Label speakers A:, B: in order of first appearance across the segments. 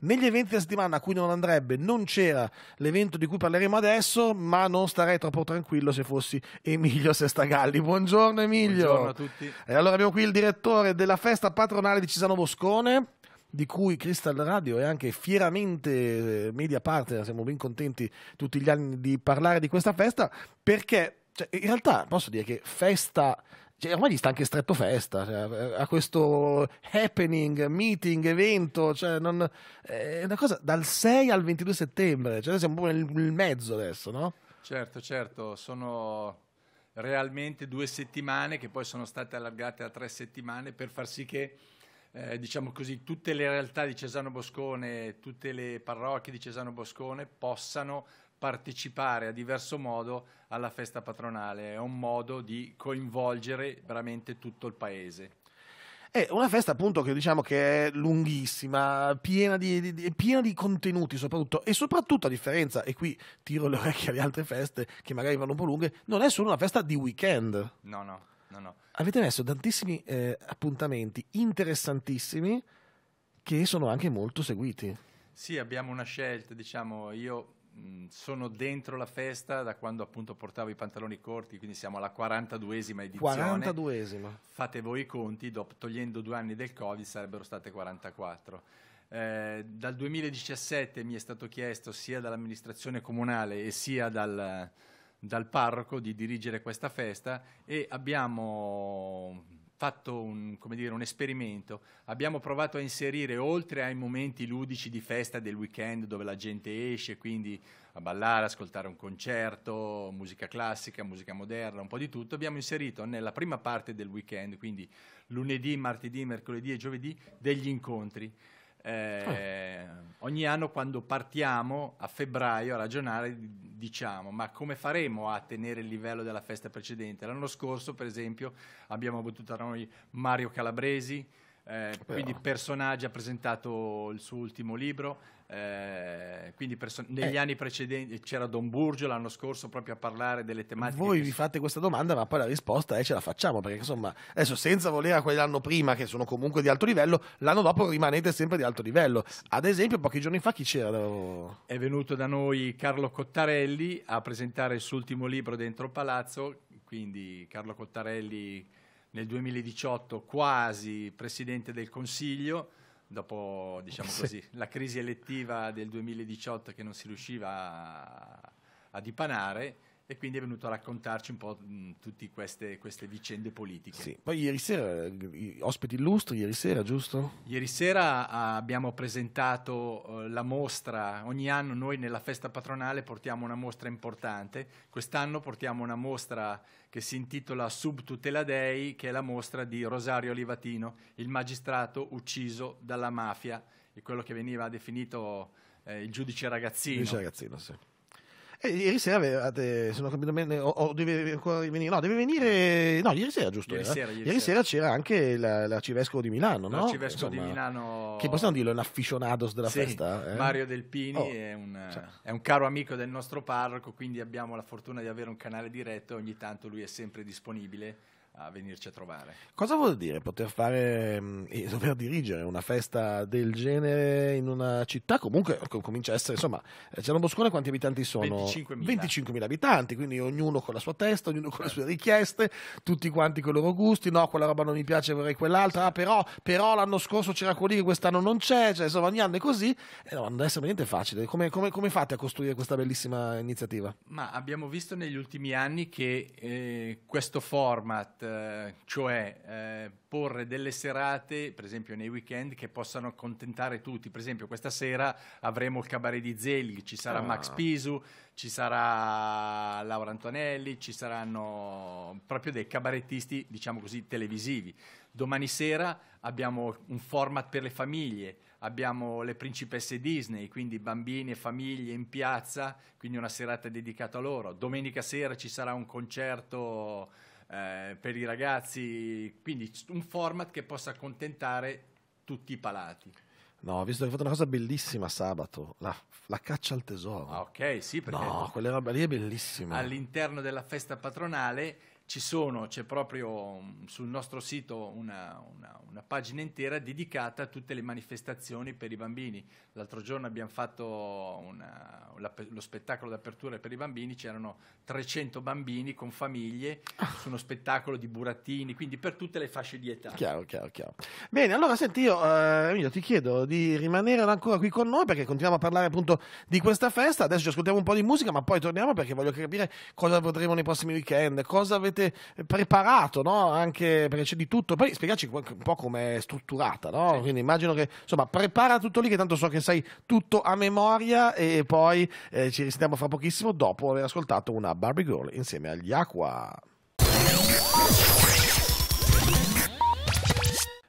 A: Negli eventi della settimana a cui non andrebbe non c'era l'evento di cui parleremo adesso, ma non starei troppo tranquillo se fossi Emilio Sestagalli. Buongiorno Emilio. Buongiorno a tutti. E allora abbiamo qui il direttore della festa patronale di Cisano Boscone di cui Crystal Radio è anche fieramente eh, media partner, siamo ben contenti tutti gli anni di parlare di questa festa, perché cioè, in realtà posso dire che festa cioè, ormai gli sta anche stretto festa cioè, a questo happening, meeting, evento. Cioè non, eh, è una cosa dal 6 al 22 settembre. Cioè, siamo proprio nel, nel mezzo adesso, no?
B: Certo, certo, sono realmente due settimane che poi sono state allargate a tre settimane per far sì che eh, diciamo così, tutte le realtà di Cesano Boscone, tutte le parrocchie di Cesano Boscone possano partecipare a diverso modo alla festa patronale, è un modo di coinvolgere veramente tutto il paese.
A: È una festa appunto che diciamo che è lunghissima, piena di, di, piena di, contenuti soprattutto e soprattutto a differenza, e qui tiro le orecchie alle altre feste che magari vanno un po' lunghe, non è solo una festa di weekend. No, no, no. no. Avete messo tantissimi eh, appuntamenti interessantissimi che sono anche molto seguiti.
B: Sì, abbiamo una scelta, diciamo, io Mm, sono dentro la festa da quando appunto portavo i pantaloni corti, quindi siamo alla 42esima edizione. 42esima. Fate voi i conti, dopo, togliendo due anni del Covid sarebbero state 44. Eh, dal 2017 mi è stato chiesto sia dall'amministrazione comunale e sia dal, dal parroco di dirigere questa festa e abbiamo fatto un, dire, un, esperimento, abbiamo provato a inserire oltre ai momenti ludici di festa del weekend dove la gente esce, quindi a ballare, ascoltare un concerto, musica classica, musica moderna, un po' di tutto, abbiamo inserito nella prima parte del weekend, quindi lunedì, martedì, mercoledì e giovedì, degli incontri. Eh, ogni anno quando partiamo a febbraio a ragionare diciamo ma come faremo a tenere il livello della festa precedente? L'anno scorso per esempio abbiamo avuto tra noi Mario Calabresi, eh, quindi personaggio ha presentato il suo ultimo libro, eh, quindi eh. negli eh. anni precedenti c'era Don Burgio l'anno scorso proprio
A: a parlare delle tematiche. Voi vi fate questa domanda, ma poi la risposta è eh, ce la facciamo perché insomma adesso senza volere a quell'anno prima che sono comunque di alto livello, l'anno dopo rimanete sempre di alto livello. Ad esempio, pochi giorni fa chi c'era? È venuto da noi Carlo Cottarelli a presentare il
B: suo ultimo libro dentro Palazzo, quindi Carlo Cottarelli nel 2018 quasi presidente del Consiglio dopo diciamo così, sì. la crisi elettiva del 2018 che non si riusciva a, a dipanare, e quindi è venuto a raccontarci un po' mm, tutte queste, queste, vicende politiche. Sì.
A: Poi ieri sera, eh, ospiti illustri, ieri sera giusto?
B: Ieri sera eh, abbiamo presentato eh, la mostra, ogni anno noi nella festa patronale portiamo una mostra importante, quest'anno portiamo una mostra che si intitola Sub Tutela Dei, che è la mostra di Rosario Olivatino, il magistrato ucciso dalla mafia, e quello che veniva definito eh, il giudice ragazzino. Il giudice ragazzino, sì
A: eh, ieri sera avevate, eh, se non ho capito bene, o, o deve ancora venire, no, deve venire, no, ieri sera giusto. Ieri, eh? sera, ieri, ieri sera. sera, c'era anche l'arcivescovo di Milano, no? L'arcivescovo di Milano. Che possiamo dirlo, è un afficionados della sì, festa. Eh? Mario Delpini oh, è, un, cioè.
B: è, un, caro amico del nostro parroco, quindi abbiamo la fortuna di avere un canale diretto, e ogni tanto lui è sempre disponibile a venirci a trovare.
A: Cosa vuol dire poter fare mm, e dover dirigere una festa del genere in una città? Comunque comincia a essere, insomma, eh, Cerno Boscone quanti abitanti sono? 25.000. 25.000 abitanti, quindi ognuno con la sua testa, ognuno con le certo. sue richieste, tutti quanti con i loro gusti, no, quella roba non mi piace, vorrei quell'altra, ah, però, però l'anno scorso c'era quelli che quest'anno non c'è, cioè, insomma ogni anno è così, e eh, no, non deve essere niente facile. Come, come, come, fate a costruire questa bellissima iniziativa?
B: Ma abbiamo visto negli ultimi anni che eh, questo format eh, cioè eh, porre delle serate, per esempio nei weekend, che possano accontentare tutti. Per esempio questa sera avremo il cabaret di Zelig, ci sarà ah. Max Pisu, ci sarà Laura Antonelli, ci saranno proprio dei cabarettisti, diciamo così, televisivi. Domani sera abbiamo un format per le famiglie, abbiamo le principesse Disney, quindi bambini e famiglie in piazza, quindi una serata dedicata a loro. Domenica sera ci sarà un concerto eh, per i ragazzi, quindi un format che possa accontentare tutti i palati.
A: No, ho visto che hai fatto una cosa bellissima sabato, la, la caccia al tesoro. Ah, ok,
B: sì, perché... No,
A: quella roba lì è bellissima.
B: All'interno della festa patronale ci sono, c'è proprio mm, sul nostro sito una, una, una, pagina intera dedicata a tutte le manifestazioni per i bambini. L'altro giorno abbiamo fatto una, la, lo spettacolo d'apertura per i bambini, c'erano 300 bambini con famiglie ah. su uno spettacolo di burattini, quindi per tutte le fasce di età. Chiaro,
A: chiaro, chiaro. Bene, allora senti, io eh, Emilio ti chiedo di rimanere ancora qui con noi perché continuiamo a parlare appunto di questa festa. Adesso ci ascoltiamo un po' di musica, ma poi torniamo perché voglio capire cosa vedremo nei prossimi weekend, cosa avete avete preparato, no? Anche perché c'è di tutto. Poi spiegaci un po' come è strutturata, no? Sì. Quindi immagino che, insomma, prepara tutto lì, che tanto so che sai tutto a memoria e poi eh, ci risentiamo fra pochissimo dopo aver ascoltato una Barbie Girl insieme agli Aqua.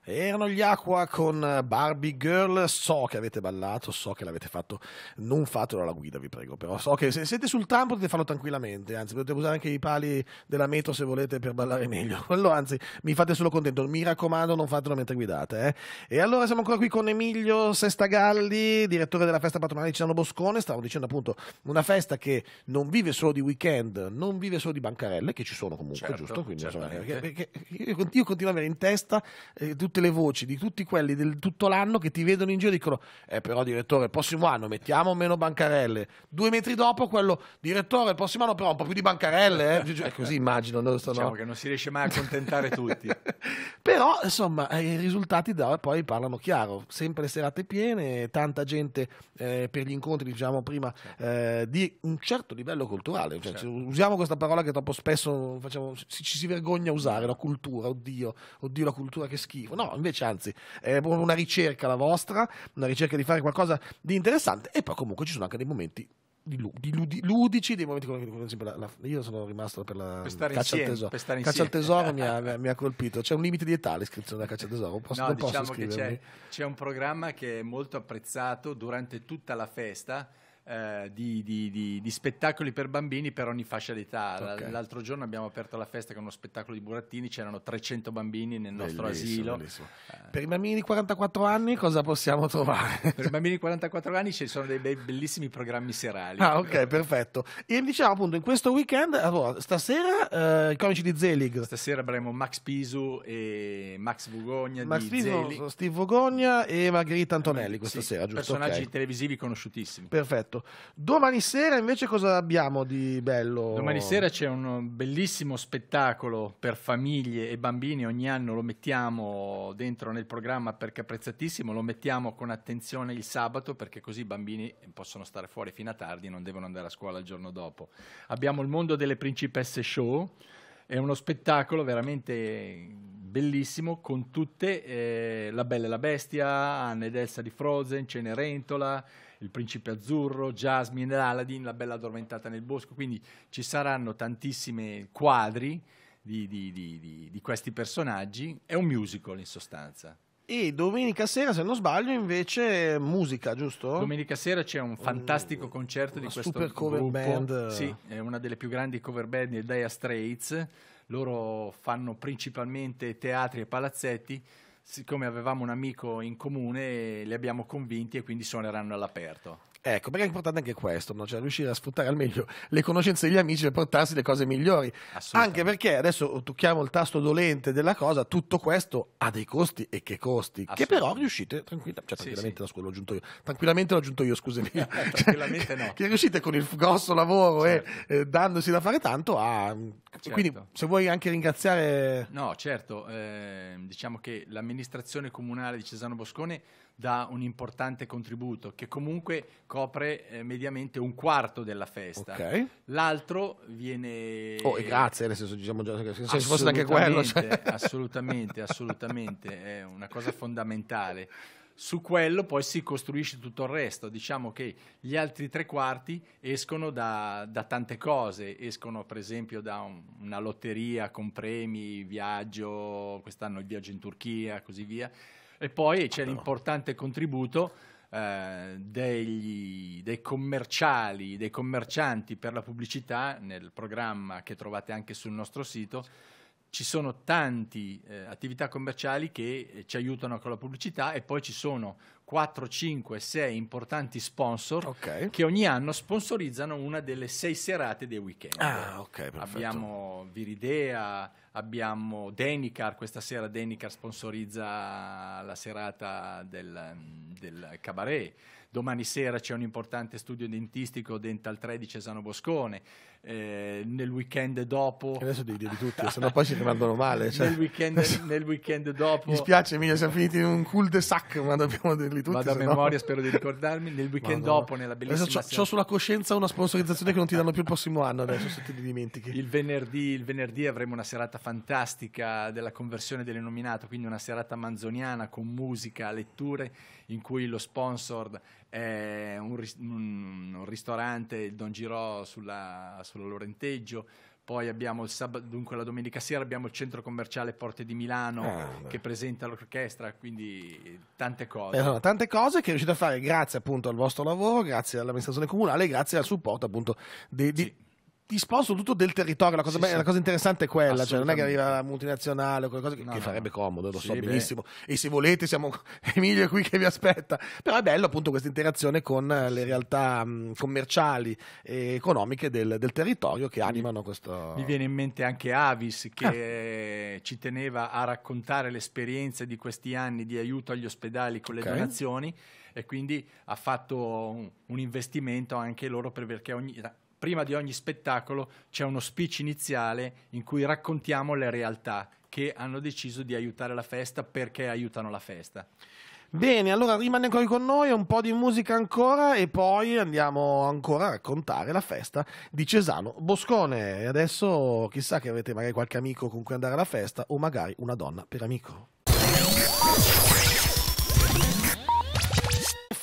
A: Erano gli acqua con eh, Barbie Girl. So che avete ballato, so che l'avete fatto. Non fatelo alla guida, vi prego. Però so che se siete sul tram potete farlo tranquillamente. Anzi, potete usare anche i pali della metro se volete per ballare meglio. Quello, anzi, mi fate solo contento. Mi raccomando, non fatelo mentre guidate. Eh? E allora siamo ancora qui con Emilio Sestagalli, direttore della festa patronale di Ciano Boscone. Stavo dicendo appunto una festa che non vive solo di weekend, non vive solo di bancarelle, che ci sono comunque, certo, giusto? Quindi, insomma, perché, perché io, continuo a avere in testa eh, tutte le voci di tutti quelli del tutto l'anno che ti vedono in giro e dicono eh però direttore prossimo anno mettiamo meno bancarelle due metri dopo quello direttore prossimo anno però un po' più di bancarelle eh? è così immagino no? diciamo che non si riesce mai a contentare tutti però insomma eh, i risultati da poi parlano chiaro sempre le serate piene tanta gente eh, per gli incontri diciamo prima certo. eh, di un certo livello culturale cioè, certo. usiamo questa parola che troppo spesso facciamo, ci si vergogna a usare la cultura oddio oddio la cultura che schifo no No, invece anzi, è una ricerca la vostra, una ricerca di fare qualcosa di interessante e poi comunque ci sono anche dei momenti di, ludi, ludici dei momenti come sempre la, la, io sono rimasto per la per caccia insieme, al tesoro per caccia al tesoro mi, ha, mi ha, colpito c'è un limite di età l'iscrizione alla caccia al tesoro posso, no, non diciamo posso iscrivermi c'è,
B: c'è un programma che è molto apprezzato durante tutta la festa eh, di, di, di, di, spettacoli per bambini per ogni fascia d'età. Okay. L'altro giorno abbiamo aperto la festa con uno spettacolo di burattini, c'erano 300 bambini nel nostro bellissimo, asilo. Bellissimo.
A: Eh. Per i bambini di 44 anni cosa possiamo trovare?
B: Per i bambini di 44 anni ci sono dei bellissimi programmi serali. Ah ok,
A: perfetto. E diciamo appunto in questo weekend, allora, stasera eh, i comici di Zelig. Stasera avremo Max Pisu e Max Vogogna Max di Piso, Zelig. Steve Vogogna e Margherita Antonelli eh, questa sì, sera, giusto? Personaggi okay.
B: televisivi conosciutissimi.
A: Perfetto fatto. Certo. Domani sera invece cosa abbiamo di bello? Domani sera
B: c'è un bellissimo spettacolo per famiglie e bambini, ogni anno lo mettiamo dentro nel programma perché è apprezzatissimo, lo mettiamo con attenzione il sabato perché così i bambini possono stare fuori fino a tardi, non devono andare a scuola il giorno dopo. Abbiamo il mondo delle principesse show, è uno spettacolo veramente bellissimo con tutte eh, La Bella e la Bestia, Anna ed Elsa di Frozen, Cenerentola, il Principe Azzurro, Jasmine, Aladdin, La Bella Addormentata nel Bosco, quindi ci saranno tantissimi quadri di, di, di, di questi personaggi, è un musical in sostanza.
A: E domenica sera, se non sbaglio, invece musica, giusto? Domenica
B: sera c'è un fantastico concerto una di questo super cover gruppo. band. Sì, è una delle più grandi cover band di Dire Straits. Loro fanno principalmente teatri e palazzetti siccome avevamo un amico in comune, li abbiamo convinti e quindi suoneranno all'aperto.
A: Ecco, perché è importante anche questo, no? cioè riuscire a sfruttare al meglio le conoscenze degli amici per portarsi le cose migliori. Anche perché adesso tocchiamo il tasto dolente della cosa, tutto questo ha dei costi e che costi, che però riuscite tranquilla, cioè, tranquillamente, sì, sì. l'ho aggiunto io, tranquillamente l'ho aggiunto io, scusami, eh, tranquillamente no. che riuscite con il grosso lavoro certo. e eh, dandosi da fare tanto a... Certo. Quindi se vuoi anche ringraziare...
B: No, certo, eh, diciamo che l'amministrazione comunale di Cesano Boscone da un importante contributo, che comunque copre eh, mediamente un quarto della festa. Okay. L'altro
A: viene... Oh, e grazie, nel senso, diciamo, già... se ci fosse anche quello... Cioè.
B: Assolutamente, assolutamente, è una cosa fondamentale. Su quello poi si costruisce tutto il resto, diciamo che gli altri tre quarti escono da, da tante cose, escono per esempio da un, una lotteria con premi, viaggio, quest'anno il viaggio in Turchia, così via, e poi c'è l'importante contributo eh, degli, dei commerciali, dei commercianti per la pubblicità nel programma che trovate anche sul nostro sito. Ci sono tante eh, attività commerciali che eh, ci aiutano con la pubblicità e poi ci sono 4, 5, 6 importanti sponsor okay. che ogni anno sponsorizzano una delle sei serate dei weekend. Ah,
A: ok, okay, abbiamo
B: Viridea, abbiamo Denicar, questa sera Denicar sponsorizza la serata del, del cabaret domani sera c'è un importante studio dentistico Dental 13 Sano Boscone, eh, nel weekend dopo... Adesso devi dire tutto, sennò poi ci rimandano male. Cioè... Nel, weekend, nel, weekend,
A: dopo... Mi spiace Emilio, siamo finiti in un cul de sac, ma dobbiamo dirli tutti. Vado a memoria, spero di
B: ricordarmi, nel weekend Madonna. dopo, nella bellissima... Adesso c'ho, c'ho sulla
A: coscienza una sponsorizzazione che non ti danno più il prossimo anno, adesso se ti dimentichi.
B: Il venerdì, il venerdì avremo una serata fantastica della conversione dell'enominato quindi una serata manzoniana con musica, letture, in cui lo sponsor eh, un, un, un, ristorante, il Don Girò sulla, sulla Lorenteggio, poi abbiamo il sabato, dunque la domenica sera abbiamo il centro commerciale Porte di Milano ah, che presenta l'orchestra, quindi tante cose. Eh, allora,
A: tante cose che riuscite a fare grazie appunto al vostro lavoro, grazie all'amministrazione comunale, grazie al supporto appunto di, sì. di ti sposto tutto del territorio. La cosa, sì, bella, sì. La cosa interessante è quella, cioè non è che arriva la multinazionale o qualcosa che, no, che farebbe comodo, lo sì, so benissimo. E se volete, siamo Emilio qui che vi aspetta. Però è bello appunto questa interazione con le realtà mh, commerciali e economiche del, del territorio che animano questo. Mi
B: viene in mente anche Avis che ah. ci teneva a raccontare l'esperienza di questi anni di aiuto agli ospedali con le okay. donazioni e quindi ha fatto un, un investimento anche loro perché ogni prima di ogni spettacolo c'è uno speech iniziale in cui raccontiamo le realtà che hanno deciso di aiutare la festa perché aiutano la festa.
A: Bene, allora rimane ancora con noi un po' di musica ancora e poi andiamo ancora a raccontare la festa di Cesano Boscone. adesso chissà che avete magari qualche amico con cui andare alla festa o magari una donna per amico.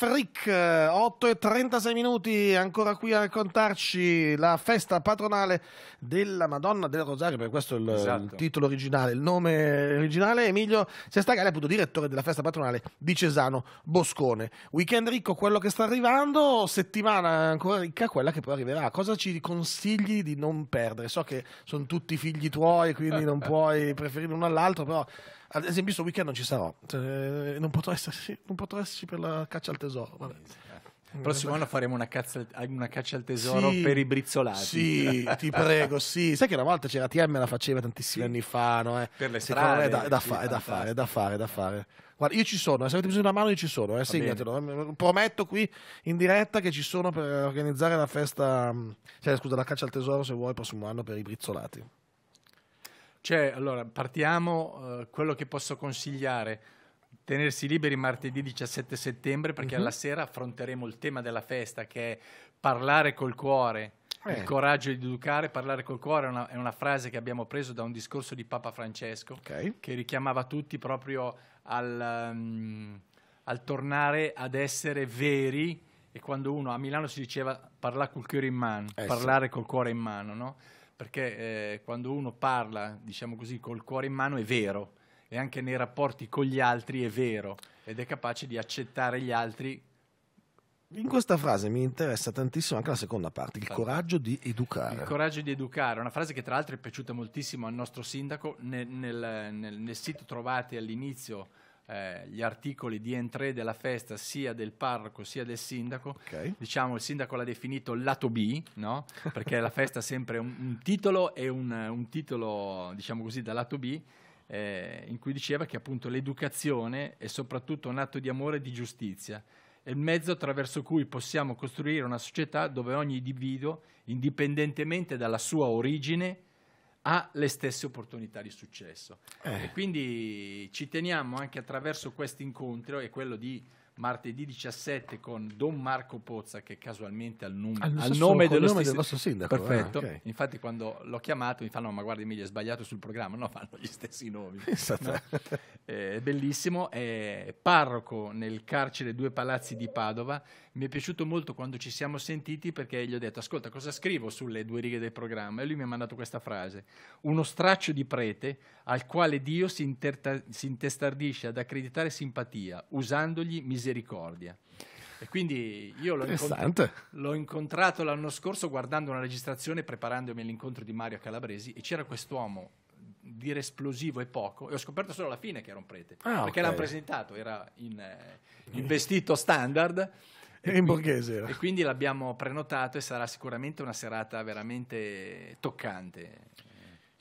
A: Freak, 8 eh, e 36 minuti ancora qui a raccontarci la festa patronale della Madonna del Rosario, perché questo è il, esatto. il titolo originale, il nome originale. Emilio Sestagale, appunto direttore della festa patronale di Cesano Boscone. Weekend ricco quello che sta arrivando, settimana ancora ricca quella che poi arriverà. Cosa ci consigli di non perdere? So che sono tutti figli tuoi, quindi non puoi preferire uno all'altro, però ad esempio questo weekend non ci sarò, cioè, non potrò esserci, non potrò esserci per la caccia al tesoro tesoro. Vabbè. Eh. Prossimo
B: anno faremo una, cazza,
A: una caccia al tesoro sì, per i brizzolati. Sì, ti prego, sì. Sai che una volta c'era TM, la faceva tantissimi sì. anni fa, no? Eh. Per le strade. È da, è da, sì, fa, è da fare, è da fare, è da fare. Guarda, io ci sono, eh, se avete bisogno di una mano io ci sono, eh, segnatelo. Prometto qui in diretta che ci sono per organizzare la festa, mm, cioè scusa, la caccia al tesoro se vuoi il prossimo anno per i brizzolati.
B: Cioè, allora, partiamo, eh, quello che posso consigliare tenersi liberi martedì 17 settembre perché mm-hmm. alla sera affronteremo il tema della festa che è parlare col cuore. Eh. Il coraggio di educare, parlare col cuore è una, è una, frase che abbiamo preso da un discorso di Papa Francesco okay. che richiamava tutti proprio al, um, al, tornare ad essere veri e quando uno a Milano si diceva parlare col cuore in mano, eh, parlare sì. col cuore in mano, no? perché eh, quando uno parla, diciamo così, col cuore in mano è vero e anche nei rapporti con gli altri è vero ed è capace di accettare gli altri.
A: In questa frase mi interessa tantissimo anche la seconda parte, il coraggio di educare. Il
B: coraggio di educare, una frase che tra l'altro è piaciuta moltissimo al nostro sindaco, nel, nel, nel, nel sito trovate all'inizio eh, gli articoli di entrée della festa sia del parroco sia del sindaco. Okay. Diciamo il sindaco l'ha definito lato B, no? perché la festa ha sempre un, un titolo e un, un, titolo, diciamo così, da lato B eh, in cui diceva che appunto l'educazione è soprattutto un atto di amore e di giustizia, è il mezzo attraverso cui possiamo costruire una società dove ogni individuo, indipendentemente dalla sua origine, ha le stesse opportunità di successo. Eh. E quindi ci teniamo anche attraverso questo incontro e quello di martedì 17 con Don Marco Pozza, che casualmente ha il nome, al nome dello stesso del nostro sindaco. Perfetto. Ah, okay. Infatti, quando l'ho chiamato, mi fanno: Ma guarda, Emilia, è sbagliato sul programma. No, fanno gli stessi nomi. Esatto. No? Eh, è bellissimo. È parroco nel carcere Due Palazzi di Padova. Mi è piaciuto molto quando ci siamo sentiti perché gli ho detto: Ascolta, cosa scrivo sulle due righe del programma? E lui mi ha mandato questa frase: Uno straccio di prete al quale Dio si, interta- si intestardisce ad accreditare simpatia, usandogli miseria misericordia. Eh. E quindi io l'ho, incontr- l'ho, incontrato l'anno scorso guardando una registrazione, preparandomi all'incontro di Mario Calabresi, e c'era quest'uomo dire esplosivo e poco, e ho scoperto solo alla fine che era un prete, ah, perché okay. l'hanno presentato, era in, eh, in vestito standard. E, in
A: borghese e
B: quindi l'abbiamo prenotato e sarà sicuramente una serata veramente toccante.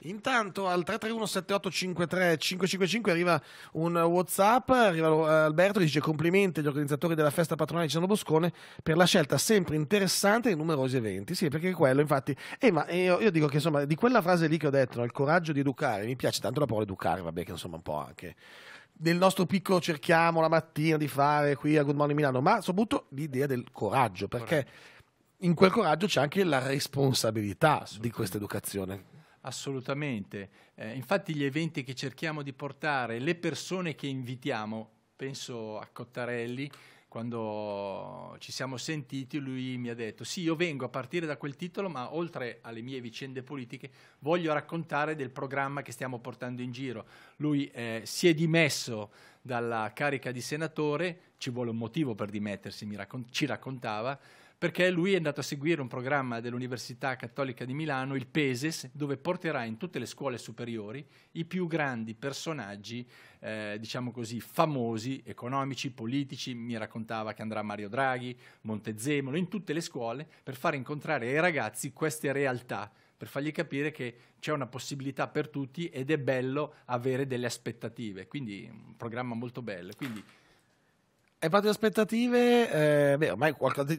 A: Intanto al 331-7853-555 arriva un Whatsapp, arriva eh, Alberto che dice complimenti agli organizzatori della festa patronale di Ciano Boscone per la scelta sempre interessante di numerosi eventi. Sì, perché quello infatti... Eh, ma eh, io, io, dico che insomma di quella frase lì che ho detto, no, il coraggio di educare, mi piace tanto la parola educare, vabbè che insomma un po' anche nel nostro piccolo cerchiamo la mattina di fare qui a Good Morning Milano, ma soprattutto l'idea del coraggio, perché in quel coraggio c'è anche la responsabilità di questa educazione
B: assolutamente. Eh, infatti gli eventi che cerchiamo di portare, le persone che invitiamo, penso a Cottarelli, quando ci siamo sentiti lui mi ha detto sì io vengo a partire da quel titolo ma oltre alle mie vicende politiche voglio raccontare del programma che stiamo portando in giro. Lui eh, si è dimesso dalla carica di senatore, ci vuole un motivo per dimettersi, raccon- ci raccontava, perché lui è andato a seguire un programma dell'Università Cattolica di Milano, il PESES, dove porterà in tutte le scuole superiori i più grandi personaggi, eh, diciamo così, famosi, economici, politici, mi raccontava che andrà Mario Draghi, Montezemolo, in tutte le scuole, per far incontrare ai ragazzi queste realtà per fargli capire che c'è una possibilità per tutti ed è bello avere delle aspettative. Quindi un programma molto bello. Quindi
A: e parte di aspettative, eh, beh, ormai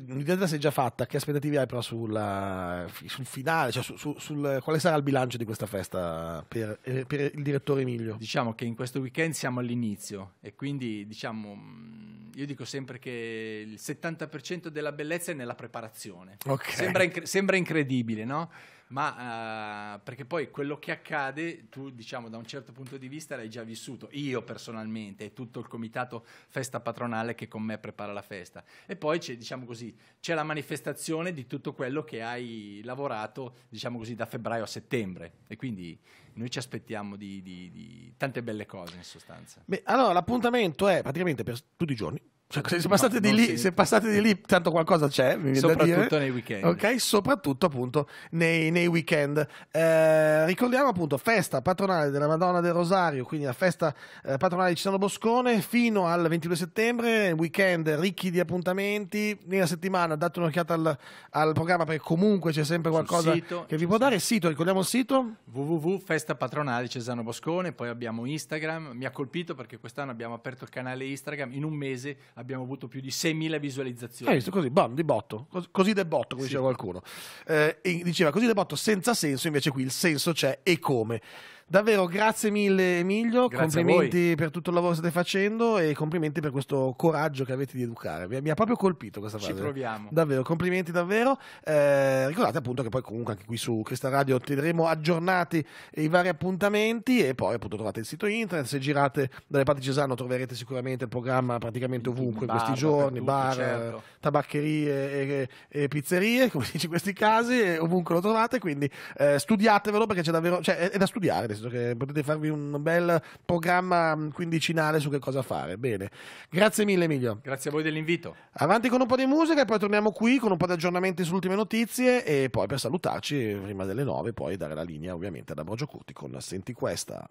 A: un'idea si è già fatta, che aspettative hai però sulla, sul finale, cioè su, su, sul, quale sarà il bilancio di questa festa per, eh, per, il direttore Emilio? Diciamo che in questo weekend siamo
B: all'inizio e quindi diciamo, mm, io dico sempre che il 70% della bellezza è nella preparazione. Okay. Sembra, incre- sembra incredibile, no? ma uh, perché poi quello che accade, tu diciamo da un certo punto di vista l'hai già vissuto, io personalmente e tutto il comitato festa patronale che con me prepara la festa. E poi c'è, diciamo così, c'è la manifestazione di tutto quello che hai lavorato, diciamo così, da febbraio a settembre. E quindi noi ci aspettiamo di, di, di tante belle cose in sostanza.
A: Beh, allora l'appuntamento è praticamente per tutti i giorni, cioè, se passate, no, di lì, se passate di lì, tanto qualcosa c'è. Soprattutto nei weekend. Ok, soprattutto appunto nei, nei weekend. Eh, ricordiamo appunto festa patronale della Madonna del Rosario, quindi la festa eh, patronale di Cesano Boscone fino al 22 settembre, weekend ricchi di appuntamenti. Nella settimana date un'occhiata al, al programma perché comunque c'è sempre qualcosa sito, che vi può dare. Il sito, ricordiamo il sito?
B: www.festapatronale Cesano Boscone, poi abbiamo Instagram. Mi ha colpito perché quest'anno abbiamo aperto il canale Instagram in un mese abbiamo avuto più di 6.000 visualizzazioni. Hai visto così,
A: bam, di botto, così de botto, come sì. diceva qualcuno. Eh, diceva così de botto senza senso, invece qui il senso c'è e come. Davvero, grazie mille Emilio, grazie complimenti per tutto il lavoro che state facendo e complimenti per questo coraggio che avete di educare. Mi ha proprio colpito questa frase. Ci proviamo. Davvero, complimenti davvero. Eh, ricordate appunto che poi comunque anche qui su questa radio terremo aggiornati i vari appuntamenti e poi appunto trovate il sito internet, se girate dalle parti di Cesano troverete sicuramente il programma praticamente ovunque in questi giorni, tutto, bar, certo. tabaccherie e, e, pizzerie, come si dice in questi casi, ovunque lo trovate, quindi eh, studiatevelo perché c'è davvero, cioè è, è da studiare senso che potete farvi un bel programma quindicinale su che cosa fare. Bene, grazie mille Emilio.
B: Grazie a voi dell'invito.
A: Avanti con un po' di musica e poi torniamo qui con un po' di aggiornamenti sulle ultime notizie e poi per salutarci prima delle nove poi dare la linea ovviamente ad Ambrogio Curti con Senti questa.